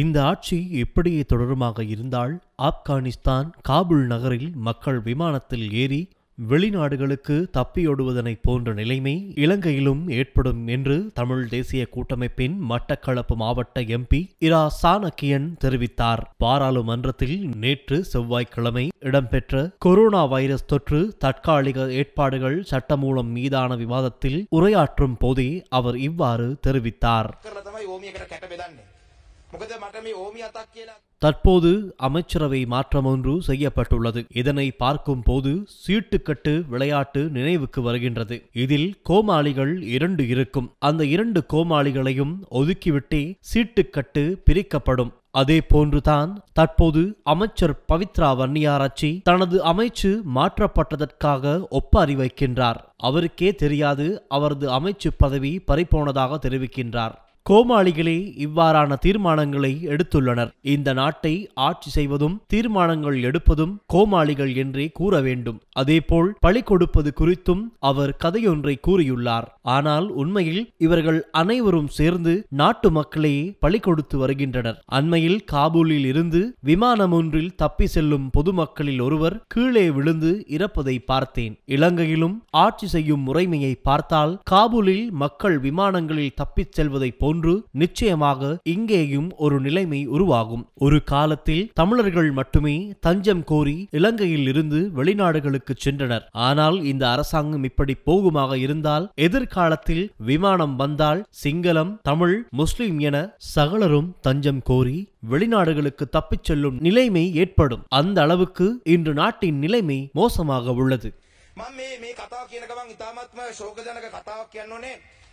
இந்த ஆட்சி இப்படியே தொடருமாக இருந்தால் ஆப்கானிஸ்தான் காபுல் நகரில் மக்கள் விமானத்தில் ஏறி வெளிநாடுகளுக்கு தப்பியோடுவதனை போன்ற நிலைமை இலங்கையிலும் ஏற்படும் என்று தமிழ் தேசிய கூட்டமைப்பின் மட்டக்களப்பு மாவட்ட எம்பி இரா சாணக்கியன் தெரிவித்தார் பாராளுமன்றத்தில் நேற்று செவ்வாய்க்கிழமை இடம்பெற்ற கொரோனா வைரஸ் தொற்று தற்காலிக ஏற்பாடுகள் சட்டமூலம் மீதான விவாதத்தில் உரையாற்றும் போதே அவர் இவ்வாறு தெரிவித்தார் தற்போது அமைச்சரவை மாற்றம் ஒன்று செய்யப்பட்டுள்ளது இதனை பார்க்கும் போது சீட்டுக்கட்டு விளையாட்டு நினைவுக்கு வருகின்றது இதில் கோமாளிகள் இரண்டு இருக்கும் அந்த இரண்டு கோமாளிகளையும் ஒதுக்கிவிட்டே சீட்டுக்கட்டு பிரிக்கப்படும் அதே போன்றுதான் தற்போது அமைச்சர் பவித்ரா வன்னியாராச்சி தனது அமைச்சு மாற்றப்பட்டதற்காக ஒப்ப அறிவைக்கின்றார் அவருக்கே தெரியாது அவரது அமைச்சு பதவி பறிப்போனதாக தெரிவிக்கின்றார் கோமாளிகளே இவ்வாறான தீர்மானங்களை எடுத்துள்ளனர் இந்த நாட்டை ஆட்சி செய்வதும் தீர்மானங்கள் எடுப்பதும் கோமாளிகள் என்றே கூற வேண்டும் அதேபோல் பழி கொடுப்பது குறித்தும் அவர் கதையொன்றை கூறியுள்ளார் ஆனால் உண்மையில் இவர்கள் அனைவரும் சேர்ந்து நாட்டு மக்களையே பலி கொடுத்து வருகின்றனர் அண்மையில் காபூலில் இருந்து விமானம் ஒன்றில் தப்பி செல்லும் பொதுமக்களில் ஒருவர் கீழே விழுந்து இறப்பதை பார்த்தேன் இலங்கையிலும் ஆட்சி செய்யும் முறைமையை பார்த்தால் காபூலில் மக்கள் விமானங்களில் தப்பிச் செல்வதைப் போன்று நிச்சயமாக இங்கேயும் ஒரு நிலைமை உருவாகும் ஒரு காலத்தில் தமிழர்கள் மட்டுமே தஞ்சம் கோரி இலங்கையில் இருந்து வெளிநாடுகளுக்கு சென்றனர் ஆனால் இந்த அரசாங்கம் இப்படி போகுமாக இருந்தால் எதிர்கால இடைக்காலத்தில் விமானம் வந்தால் சிங்களம் தமிழ் முஸ்லிம் என சகலரும் தஞ்சம் கோரி வெளிநாடுகளுக்கு தப்பிச் செல்லும் நிலைமை ஏற்படும் அந்த அளவுக்கு இன்று நாட்டின் நிலைமை மோசமாக உள்ளது